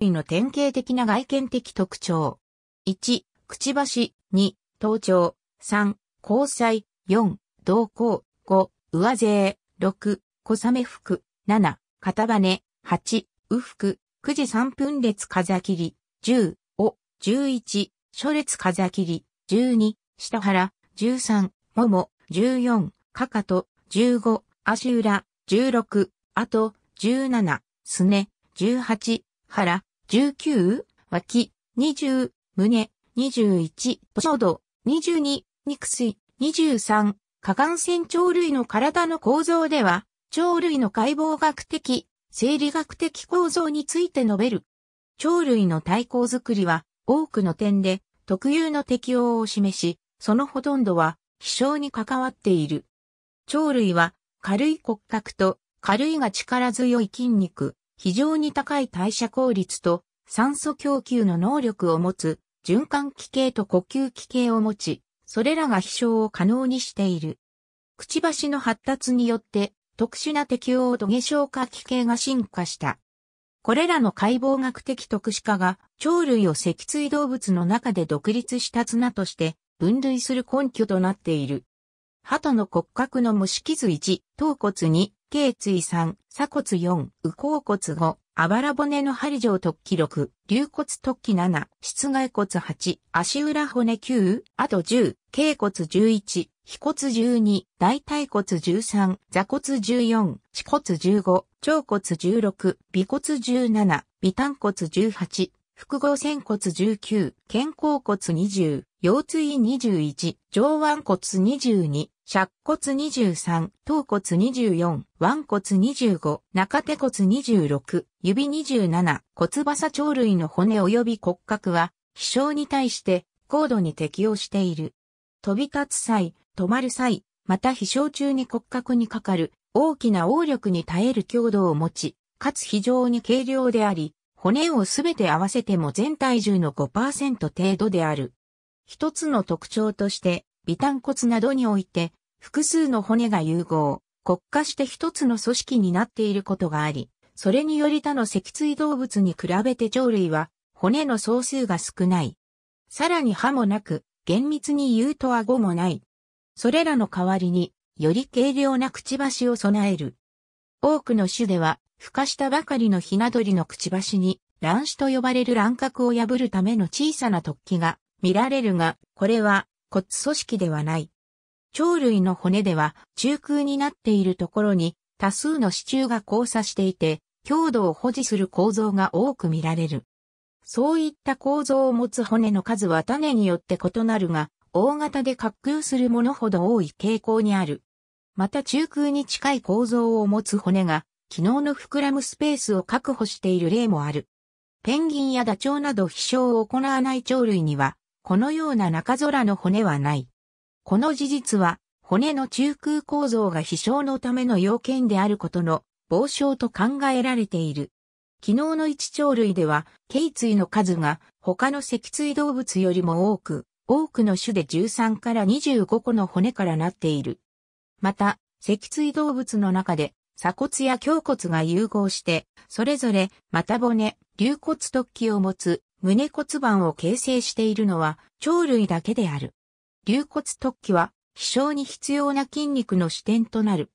類の典型的な外見的特徴。1、くちばし、2、頭頂、3、交際、4、瞳孔、5、上背、6、小雨服、7、片羽、8、右服、9時3分列風切り、10、お、11、初列風切り、12、下腹、13、もも、14、かかと、15、足裏、16、あと、17、すね、18、腹、19、脇、20、胸、21、濃度、22、肉水、23、下眼線鳥類の体の構造では、鳥類の解剖学的、生理学的構造について述べる。鳥類の体構作りは、多くの点で、特有の適応を示し、そのほとんどは、飛翔に関わっている。鳥類は、軽い骨格と、軽いが力強い筋肉、非常に高い代謝効率と酸素供給の能力を持つ循環器系と呼吸器系を持ち、それらが飛翔を可能にしている。くちばしの発達によって特殊な適応土下消化器系が進化した。これらの解剖学的特殊化が鳥類を脊椎動物の中で独立した綱として分類する根拠となっている。鳩の骨格の虫傷図1、頭骨2、頸椎3、鎖骨4、右甲骨5、あばら骨の針状突起6、龍骨突起7、室外骨8、足裏骨9、あと10、頸骨11、腓骨12、大腿骨13、座骨14、恥骨15、腸骨16、尾骨17、尾端骨18、複合仙骨19、肩甲骨20、腰椎21、上腕骨22、尺骨23、頭骨24、腕骨25、中手骨26、指27、骨バサ鳥類の骨及び骨格は、飛翔に対して高度に適応している。飛び立つ際、止まる際、また飛翔中に骨格にかかる大きな応力に耐える強度を持ち、かつ非常に軽量であり、骨をすべて合わせても全体重の5%程度である。一つの特徴として、微炭骨などにおいて、複数の骨が融合、骨化して一つの組織になっていることがあり、それにより他の脊椎動物に比べて鳥類は骨の総数が少ない。さらに歯もなく、厳密に言うと顎もない。それらの代わりに、より軽量なくちばしを備える。多くの種では、孵化したばかりのヒナ鳥のくちばしに、卵子と呼ばれる卵殻を破るための小さな突起が見られるが、これは骨組織ではない。鳥類の骨では中空になっているところに多数の支柱が交差していて、強度を保持する構造が多く見られる。そういった構造を持つ骨の数は種によって異なるが、大型で滑空するものほど多い傾向にある。また中空に近い構造を持つ骨が、機能の膨らむスペースを確保している例もある。ペンギンやダチョウなど飛翔を行わない鳥類には、このような中空の骨はない。この事実は、骨の中空構造が飛翔のための要件であることの傍証と考えられている。昨日の一鳥類では、頸椎の数が他の脊椎動物よりも多く、多くの種で13から25個の骨からなっている。また、脊椎動物の中で、鎖骨や胸骨が融合して、それぞれ、股骨、竜骨突起を持つ胸骨盤を形成しているのは鳥類だけである。龍骨突起は飛翔に必要な筋肉の視点となる。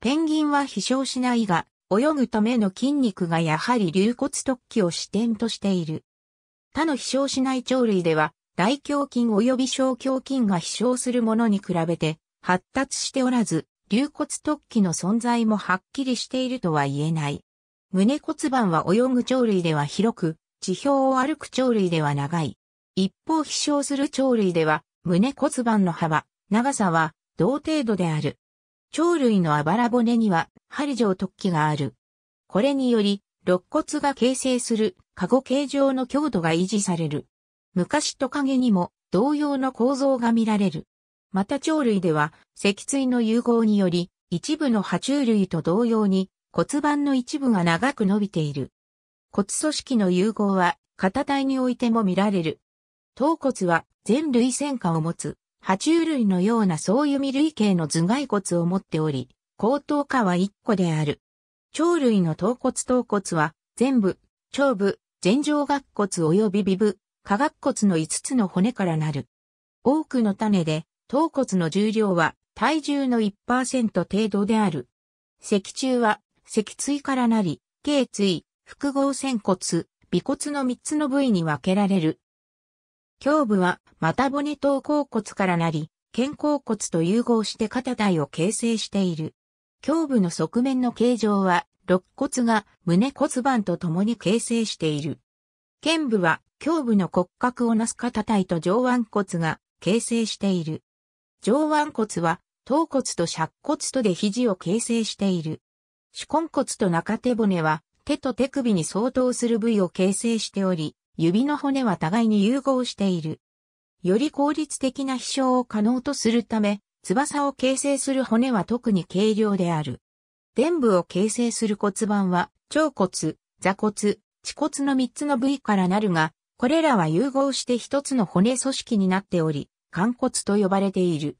ペンギンは飛翔しないが、泳ぐための筋肉がやはり龍骨突起を支点としている。他の飛翔しない鳥類では、大胸筋及び小胸筋が飛翔するものに比べて発達しておらず、龍骨突起の存在もはっきりしているとは言えない。胸骨盤は泳ぐ鳥類では広く、地表を歩く鳥類では長い。一方飛翔する鳥類では、胸骨盤の幅、長さは同程度である。鳥類のあばら骨には針状突起がある。これにより、肋骨が形成するカゴ形状の強度が維持される。昔と影にも同様の構造が見られる。また鳥類では、脊椎の融合により、一部の爬虫類と同様に骨盤の一部が長く伸びている。骨組織の融合は、肩体においても見られる。頭骨は全類線下を持つ、爬虫類のような総弓類型の頭蓋骨を持っており、後頭下は1個である。鳥類の頭骨頭骨は、全部、腸部、前上顎骨及び尾部、下顎骨の5つの骨からなる。多くの種で、頭骨の重量は体重の1%程度である。脊柱は脊椎からなり、頸椎、複合仙骨、尾骨の3つの部位に分けられる。胸部は股骨と甲骨からなり、肩甲骨と融合して肩体を形成している。胸部の側面の形状は、肋骨が胸骨盤と共に形成している。肩部は胸部の骨格をなす肩体と上腕骨が形成している。上腕骨は頭骨と尺骨とで肘を形成している。手根骨と中手骨は手と手首に相当する部位を形成しており、指の骨は互いに融合している。より効率的な飛翔を可能とするため、翼を形成する骨は特に軽量である。臀部を形成する骨盤は、腸骨、座骨、恥骨の3つの部位からなるが、これらは融合して一つの骨組織になっており、肝骨と呼ばれている。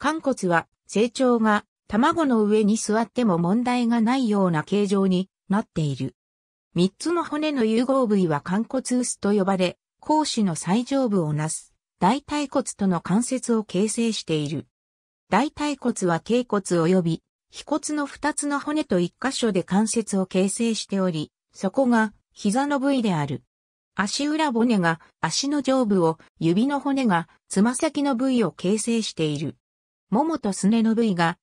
肝骨は、成長が卵の上に座っても問題がないような形状になっている。三つの骨の融合部位は肝骨臼と呼ばれ、甲子の最上部をなす、大腿骨との関節を形成している。大腿骨は頸骨及び、腓骨の二つの骨と一箇所で関節を形成しており、そこが膝の部位である。足裏骨が足の上部を、指の骨がつま先の部位を形成している。ももとすねの部位が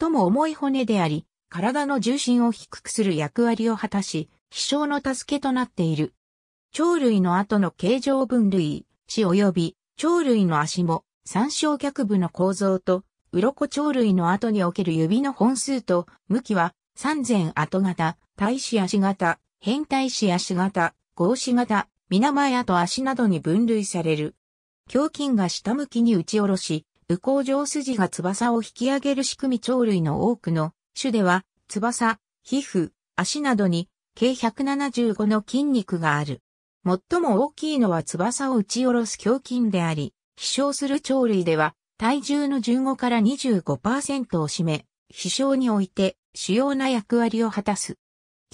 最も重い骨であり、体の重心を低くする役割を果たし、飛翔の助けとなっている。鳥類の後の形状分類、死及び鳥類の足も、三小脚部の構造と、鱗鳥類の後における指の本数と、向きは、三前後型、体子足型、変態子足型、合子型、皆前後足などに分類される。胸筋が下向きに打ち下ろし、右向上筋が翼を引き上げる仕組み鳥類の多くの種では、翼、皮膚、足などに、計175の筋肉がある。最も大きいのは翼を打ち下ろす胸筋であり、飛翔する鳥類では、体重の15から25%を占め、飛翔において主要な役割を果たす。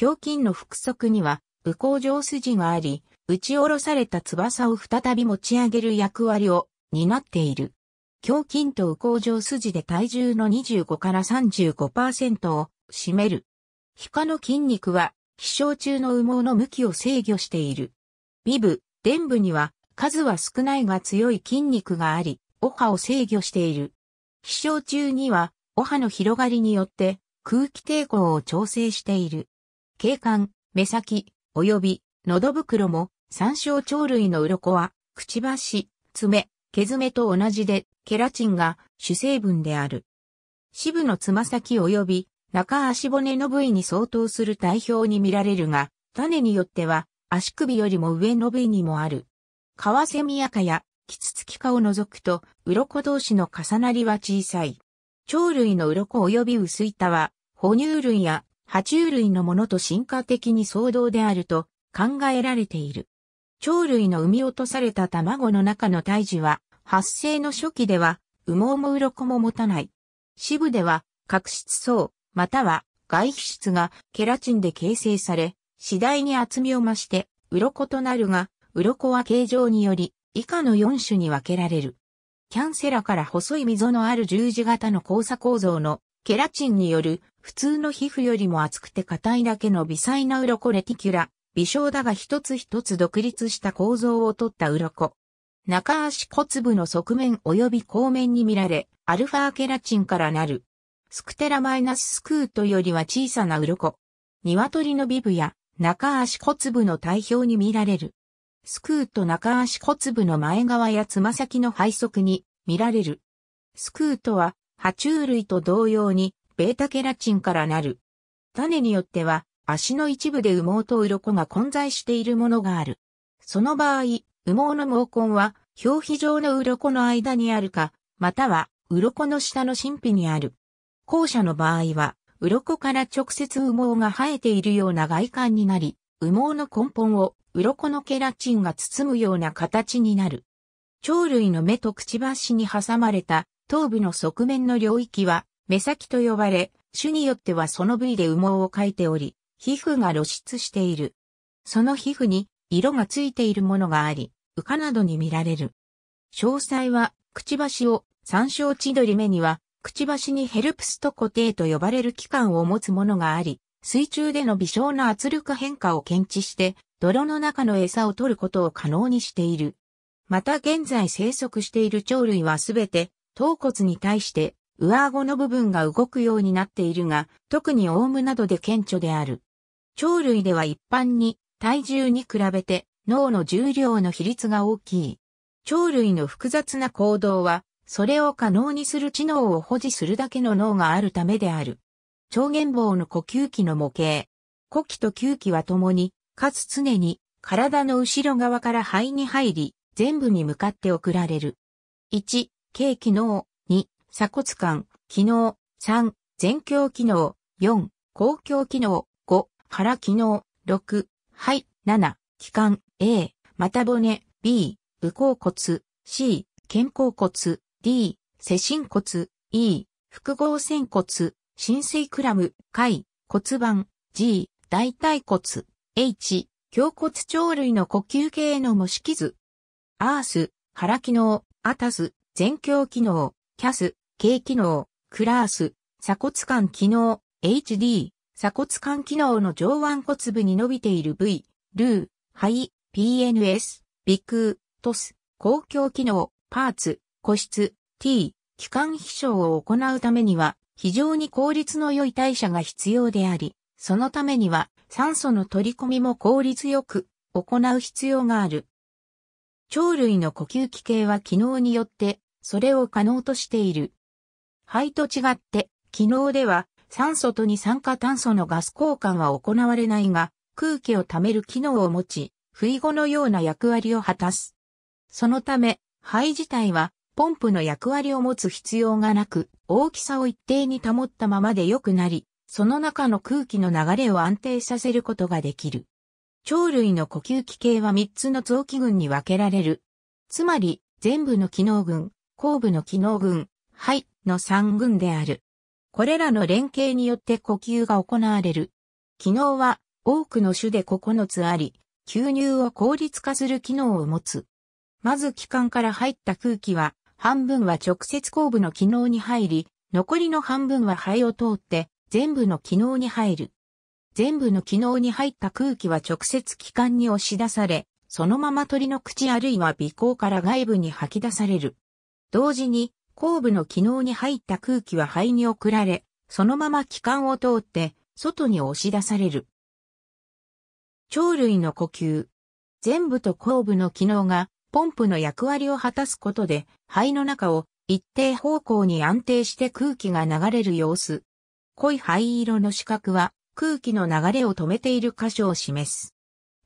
胸筋の腹側には、武甲状筋があり、打ち下ろされた翼を再び持ち上げる役割を担っている。胸筋等向上筋で体重の25から35%を占める。皮下の筋肉は、気象中の羽毛の向きを制御している。尾部、臀部には、数は少ないが強い筋肉があり、お歯を制御している。飛翔中には、お歯の広がりによって、空気抵抗を調整している。警官、目先、及び、喉袋も、参照。鳥類の鱗は、くちばし、爪、毛爪と同じで、ケラチンが主成分である。支部のつま先及び中足骨の部位に相当する体表に見られるが、種によっては足首よりも上の部位にもある。カワセミアカやキツツキカを除くと、鱗同士の重なりは小さい。鳥類の鱗及び薄板は、哺乳類や爬虫類のものと進化的に相当であると考えられている。鳥類の産み落とされた卵の中の胎児は、発生の初期では、羽毛も鱗も持たない。支部では、角質層、または外皮質がケラチンで形成され、次第に厚みを増して、鱗となるが、鱗は形状により、以下の4種に分けられる。キャンセラから細い溝のある十字型の交差構造のケラチンによる普通の皮膚よりも厚くて硬いだけの微細な鱗レティキュラ微小だが一つ一つ独立した構造をとった鱗。中足骨部の側面及び後面に見られ、アルファケラチンからなる。スクテラマイナススクートよりは小さな鱗。鶏のビブや中足骨部の体表に見られる。スクート中足骨部の前側やつま先の背側に見られる。スクートは、爬虫類と同様に、ベータケラチンからなる。種によっては、足の一部で羽毛と鱗が混在しているものがある。その場合、羽毛の毛根は表皮上の鱗の間にあるか、または鱗の下の神秘にある。後者の場合は、鱗から直接羽毛が生えているような外観になり、羽毛の根本を鱗のケラチンが包むような形になる。鳥類の目とくちばしに挟まれた頭部の側面の領域は目先と呼ばれ、種によってはその部位で羽毛を描いており、皮膚が露出している。その皮膚に色がついているものがあり、羽などに見られる。詳細は、くちばしを、参照千鳥目には、くちばしにヘルプスと固定と呼ばれる器官を持つものがあり、水中での微小な圧力変化を検知して、泥の中の餌を取ることを可能にしている。また現在生息している鳥類はすべて、頭骨に対して、上顎の部分が動くようになっているが、特にオウムなどで顕著である。鳥類では一般に体重に比べて脳の重量の比率が大きい。鳥類の複雑な行動は、それを可能にする知能を保持するだけの脳があるためである。超弦棒の呼吸器の模型。呼気と吸気は共に、かつ常に、体の後ろ側から肺に入り、全部に向かって送られる。1、軽機能。2、鎖骨間、機能。3、全胸機能。4、公共機能。腹機能、6、肺、七、7、気管、A、股骨、B、右甲骨、C、肩甲骨、D、背心骨、E、複合仙骨、浸水クラム、海、骨盤、G、大腿骨、H、胸骨腸類の呼吸系の模式図。アース、腹機能、アタス、前胸機能、キャス、軽機能、クラース、鎖骨間機能、HD、鎖骨間機能の上腕骨部に伸びている部位、ルー、肺、PNS、鼻腔、トス、公共機能、パーツ、個室、T、気管飛翔を行うためには、非常に効率の良い代謝が必要であり、そのためには酸素の取り込みも効率よく行う必要がある。鳥類の呼吸器系は機能によってそれを可能としている。肺と違って、機能では酸素と二酸化炭素のガス交換は行われないが、空気を溜める機能を持ち、不意後のような役割を果たす。そのため、肺自体は、ポンプの役割を持つ必要がなく、大きさを一定に保ったままで良くなり、その中の空気の流れを安定させることができる。鳥類の呼吸器系は3つの臓器群に分けられる。つまり、全部の機能群、後部の機能群、肺の3群である。これらの連携によって呼吸が行われる。機能は多くの種で9つあり、吸入を効率化する機能を持つ。まず気管から入った空気は、半分は直接後部の機能に入り、残りの半分は肺を通って全部の機能に入る。全部の機能に入った空気は直接気管に押し出され、そのまま鳥の口あるいは鼻孔から外部に吐き出される。同時に後部の機能に入った空気は肺に送られ、そのまま気管を通って、外に押し出される。鳥類の呼吸。全部と後部の機能が、ポンプの役割を果たすことで、肺の中を一定方向に安定して空気が流れる様子。濃い灰色の四角は、空気の流れを止めている箇所を示す。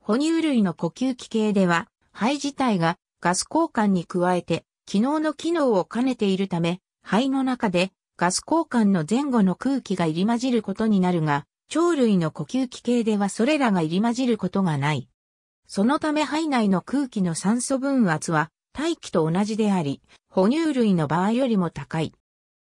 哺乳類の呼吸器系では、肺自体がガス交換に加えて機能の機能を兼ねているため、肺の中でガス交換の前後の空気が入り混じることになるが、鳥類の呼吸器系ではそれらが入り混じることがない。そのため肺内の空気の酸素分圧は大気と同じであり、哺乳類の場合よりも高い。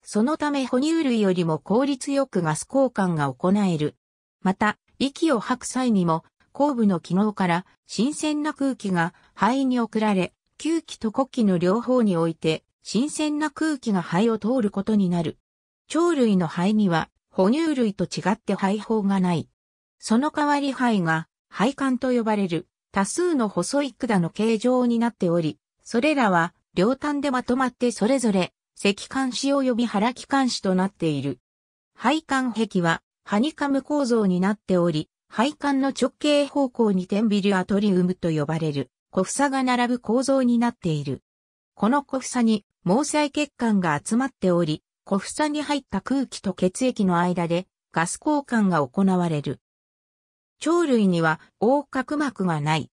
そのため哺乳類よりも効率よくガス交換が行える。また、息を吐く際にも、後部の機能から新鮮な空気が肺に送られ、旧気と呼気の両方において、新鮮な空気が肺を通ることになる。鳥類の肺には、哺乳類と違って肺胞がない。その代わり肺が、肺管と呼ばれる、多数の細い管の形状になっており、それらは、両端でまとまってそれぞれ、赤管子及び腹気管子となっている。肺管壁は、ハニカム構造になっており、配管の直径方向にテンビルアトリウムと呼ばれる。小房が並ぶ構造になっている。この小房に毛細血管が集まっており、小房に入った空気と血液の間でガス交換が行われる。鳥類には横隔膜がない。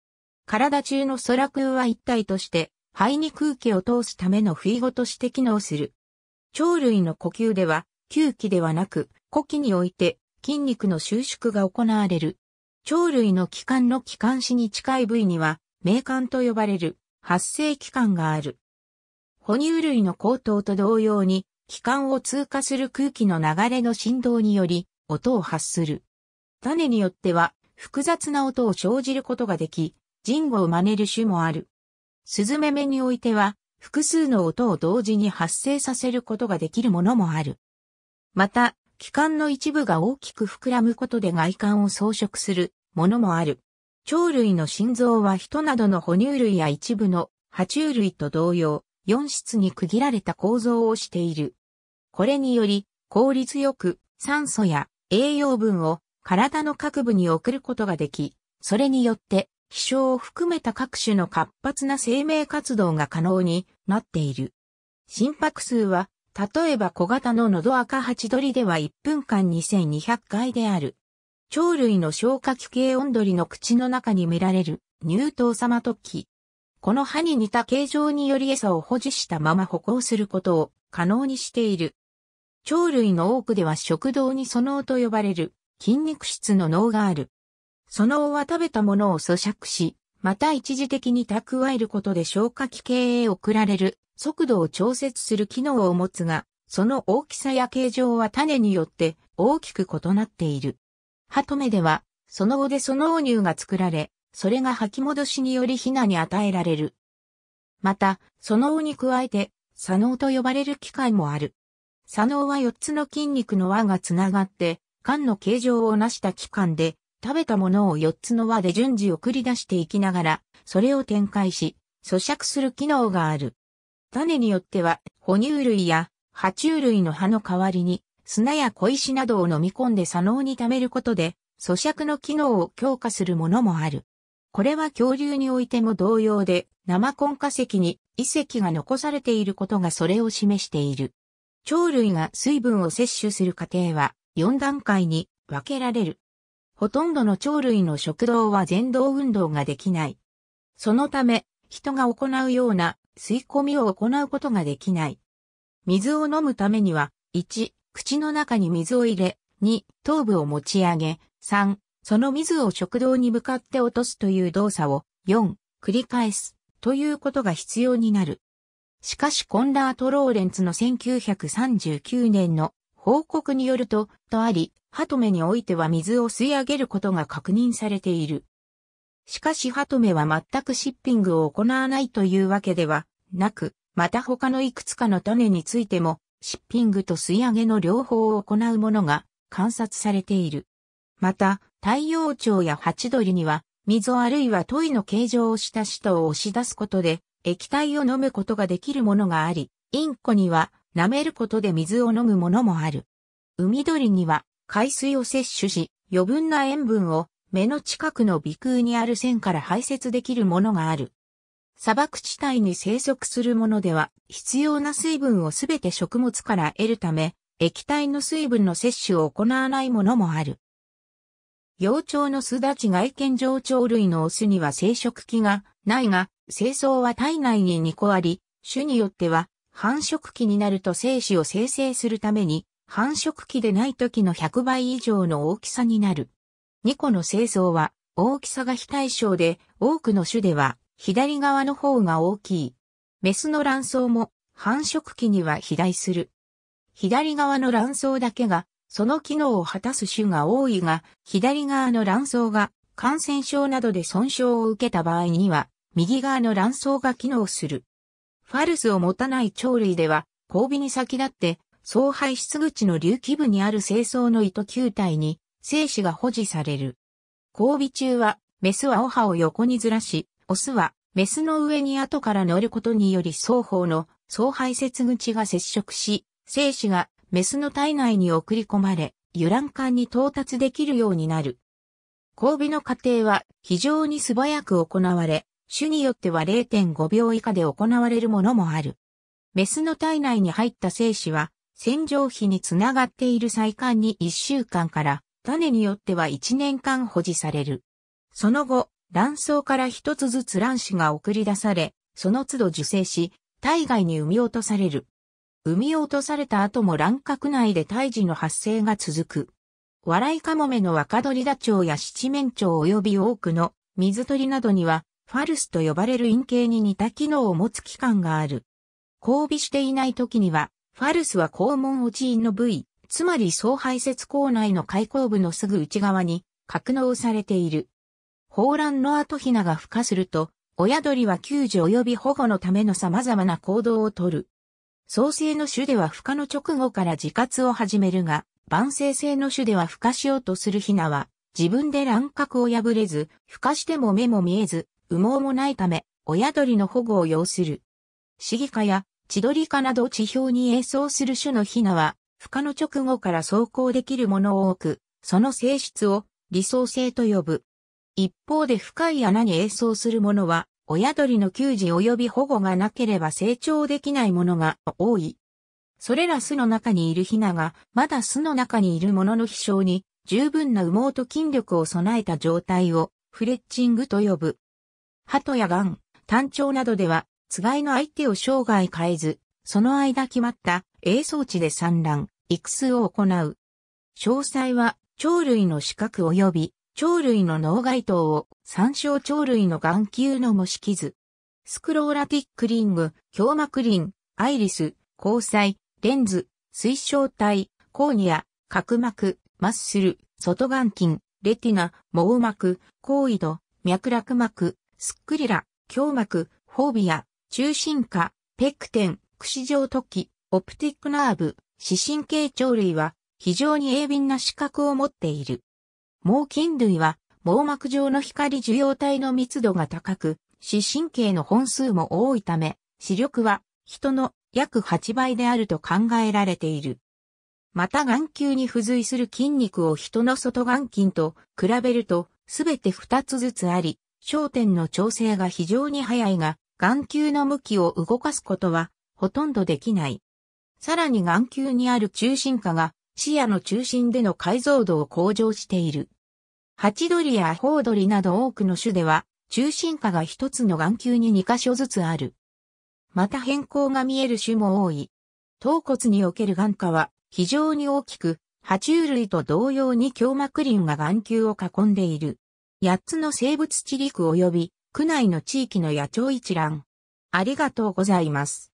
体中の空空は一体として肺に空気を通すための不意ごとして機能する。鳥類の呼吸では吸気ではなく呼気において筋肉の収縮が行われる。鳥類の気管の気管支に近い部位には名管と呼ばれる発生器官がある。哺乳類の高等と同様に、気管を通過する空気の流れの振動により、音を発する。種によっては、複雑な音を生じることができ、人語を真似る種もある。スズメ目においては、複数の音を同時に発生させることができるものもある。また、気管の一部が大きく膨らむことで外観を装飾するものもある。鳥類の心臓は人などの哺乳類や一部の爬虫類と同様、4室に区切られた構造をしている。これにより、効率よく酸素や栄養分を体の各部に送ることができ、それによって気象を含めた各種の活発な生命活動が可能になっている。心拍数は、例えば小型の喉赤ハチドリでは1分間2200回である。鳥類の消化器系温ンドの口の中に見られる乳頭様突起。この歯に似た形状により餌を保持したまま歩行することを可能にしている。鳥類の多くでは食道にそのと呼ばれる筋肉質の脳がある。そのは食べたものを咀嚼し、また一時的に蓄えることで消化器系へ送られる速度を調節する機能を持つが、その大きさや形状は種によって大きく異なっている。トメでは、その後でその王乳が作られ、それが吐き戻しによりヒナに与えられる。また、その王に加えて、左脳と呼ばれる機械もある。左脳は4つの筋肉の輪がつながって、缶の形状を成した器官で、食べたものを4つの輪で順次送り出していきながら、それを展開し、咀嚼する機能がある。種によっては、哺乳類や爬虫類の葉の代わりに、砂や小石などを飲み込んで左脳に溜めることで、咀嚼の機能を強化するものもある。これは恐竜においても同様で、生根化石に遺跡が残されていることがそれを示している。鳥類が水分を摂取する過程は4段階に分けられる。ほとんどの鳥類の食道は前動運動ができない。そのため、人が行うような吸い込みを行うことができない。水を飲むためには、1、口の中に水を入れ、2、頭部を持ち上げ、3、その水を食道に向かって落とすという動作を、4、繰り返す、ということが必要になる。しかしコンラート・ローレンツの1939年の報告によると、とあり、ハトメにおいては水を吸い上げることが確認されている。しかしハトメは全くシッピングを行わないというわけではなく、また他のいくつかの種についてもシッピングと吸い上げの両方を行うものが観察されている。また、太陽鳥やハチドリには、水あるいはトイの形状をした舌を押し出すことで、液体を飲むことができるものがあり、インコには舐めることで水を飲むものもある。海鳥には海水を摂取し、余分な塩分を目の近くの鼻腔にある線から排泄できるものがある。砂漠地帯に生息するものでは、必要な水分をすべて食物から得るため、液体の水分の摂取を行わないものもある。幼鳥の巣立ち外見上鳥類のオスには生殖器がないが、清掃は体内に2個あり、種によっては繁殖期になると精子を生成するために、繁殖期でない時の100倍以上の大きさになる。2個の清掃は大きさが非対称で、多くの種では左側の方が大きい。メスの卵巣も繁殖期には肥大する。左側の卵巣だけが、その機能を果たす種が多いが、左側の卵巣が感染症などで損傷を受けた場合には、右側の卵巣が機能する。ファルスを持たない鳥類では、交尾に先立って、総排出口の隆起部にある清掃の糸球体に、精子が保持される。交尾中は、メスはお歯を横にずらし、オスは、メスの上に後から乗ることにより双方の相排泄口が接触し、精子がメスの体内に送り込まれ、油卵管に到達できるようになる。交尾の過程は非常に素早く行われ、種によっては0.5秒以下で行われるものもある。メスの体内に入った精子は、洗浄皮につながっている細管に1週間から、種によっては1年間保持される。その後、卵巣から一つずつ卵子が送り出され、その都度受精し、体外に産み落とされる。産み落とされた後も卵殻内で胎児の発生が続く。笑いカモメの若鳥ダチョウや七面鳥及び多くの水鳥などには、ファルスと呼ばれる陰形に似た機能を持つ器官がある。交尾していない時には、ファルスは肛門落ちの部位、つまり総排泄口内の開口部のすぐ内側に格納されている。放卵の後ヒナが孵化すると、親鳥は救助及び保護のための様々な行動をとる。創生の種では孵化の直後から自活を始めるが、晩成性の種では孵化しようとするヒナは、自分で乱獲を破れず、孵化しても目も見えず、羽毛もないため、親鳥の保護を要する。シギ科や千鳥科など地表に栄相する種のヒナは、孵化の直後から走行できるものを多く、その性質を理想性と呼ぶ。一方で深い穴に栄相するものは、親鳥の給仕及び保護がなければ成長できないものが多い。それら巣の中にいるヒナが、まだ巣の中にいるものの飛翔に、十分な羽毛と筋力を備えた状態を、フレッチングと呼ぶ。鳩やガン、単調などでは、つがいの相手を生涯変えず、その間決まった栄装置で産卵、育巣を行う。詳細は、鳥類の資格及び鳥類の脳外頭を参照鳥類の眼球の模式図。スクローラティックリング、胸膜輪、アイリス、交際、レンズ、水晶体、コーニア、角膜、マッスル、外眼筋、レティナ、網膜、高位度、脈絡膜、スックリラ、胸膜、フォービア、中心下、ペクテン、串状突起、オプティックナーブ、視神経鳥類は非常に鋭敏な視覚を持っている。猛菌類は網膜上の光受容体の密度が高く、視神経の本数も多いため、視力は人の約8倍であると考えられている。また眼球に付随する筋肉を人の外眼筋と比べるとすべて2つずつあり、焦点の調整が非常に早いが、眼球の向きを動かすことはほとんどできない。さらに眼球にある中心化が視野の中心での解像度を向上している。ハチドリやホウドリなど多くの種では、中心下が一つの眼球に2箇所ずつある。また変更が見える種も多い。頭骨における眼下は非常に大きく、爬虫類と同様に胸膜林が眼球を囲んでいる。8つの生物地理区及び区内の地域の野鳥一覧。ありがとうございます。